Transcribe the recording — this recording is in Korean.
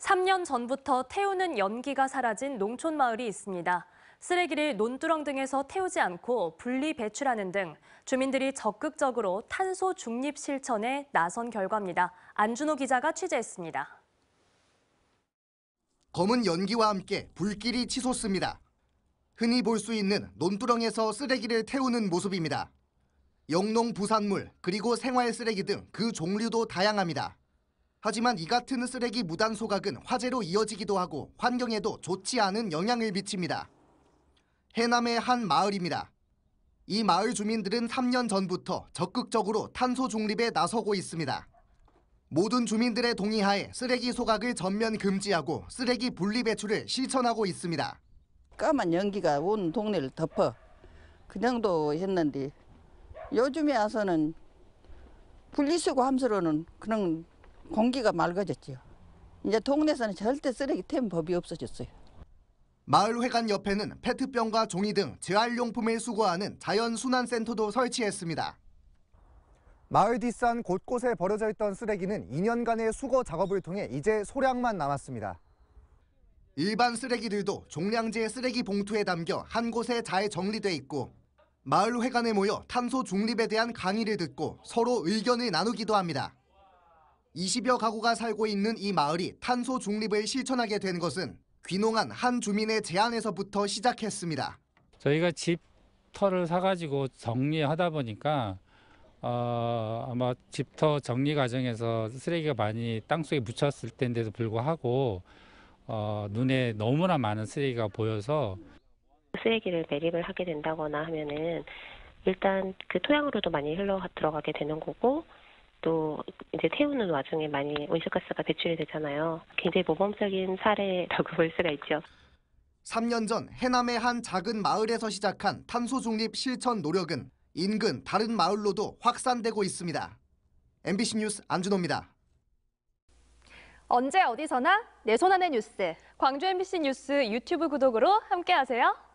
3년 전부터 태우는 연기가 사라진 농촌 마을이 있습니다. 쓰레기를 논두렁 등에서 태우지 않고 분리 배출하는 등 주민들이 적극적으로 탄소 중립 실천에 나선 결과입니다. 안준호 기자가 취재했습니다. 검은 연기와 함께 불길이 치솟습니다. 흔히 볼 수 있는 논두렁에서 쓰레기를 태우는 모습입니다. 영농 부산물 그리고 생활 쓰레기 등 그 종류도 다양합니다. 하지만 이 같은 쓰레기 무단 소각은 화재로 이어지기도 하고 환경에도 좋지 않은 영향을 미칩니다. 해남의 한 마을입니다. 이 마을 주민들은 3년 전부터 적극적으로 탄소 중립에 나서고 있습니다. 모든 주민들의 동의하에 쓰레기 소각을 전면 금지하고 쓰레기 분리 배출을 실천하고 있습니다. 까만 연기가 온 동네를 덮어 그 정도 했는데 요즘에 와서는 분리수거 함수로는 그런 공기가 맑아졌지요. 이제 동네에서는 절대 쓰레기 태운 법이 없어졌어요. 마을회관 옆에는 페트병과 종이 등 재활용품을 수거하는 자연순환센터도 설치했습니다. 마을 뒷산 곳곳에 버려져 있던 쓰레기는 2년간의 수거 작업을 통해 이제 소량만 남았습니다. 일반 쓰레기들도 종량제 쓰레기 봉투에 담겨 한 곳에 잘 정리돼 있고 마을회관에 모여 탄소 중립에 대한 강의를 듣고 서로 의견을 나누기도 합니다. 20여 가구가 살고 있는 이 마을이 탄소 중립을 실천하게 된 것은 귀농한 한 주민의 제안에서부터 시작했습니다. 저희가 집터를 사가지고 정리하다 보니까 어, 아마 집터 정리 과정에서 쓰레기가 많이 땅속에 묻혔을 텐데도 불구하고 어, 눈에 너무나 많은 쓰레기가 보여서 쓰레기를 매립을 하게 된다거나 하면은 일단 그 토양으로도 많이 흘러 들어가게 되는 거고 또 이제 태우는 와중에 많이 온실가스가 배출이 되잖아요. 굉장히 모범적인 사례라고 볼 수가 있죠. 3년 전 해남의 한 작은 마을에서 시작한 탄소 중립 실천 노력은 인근 다른 마을로도 확산되고 있습니다. MBC 뉴스 안준호입니다. 언제 어디서나 내 손안의 뉴스. 광주 MBC 뉴스 유튜브 구독으로 함께하세요.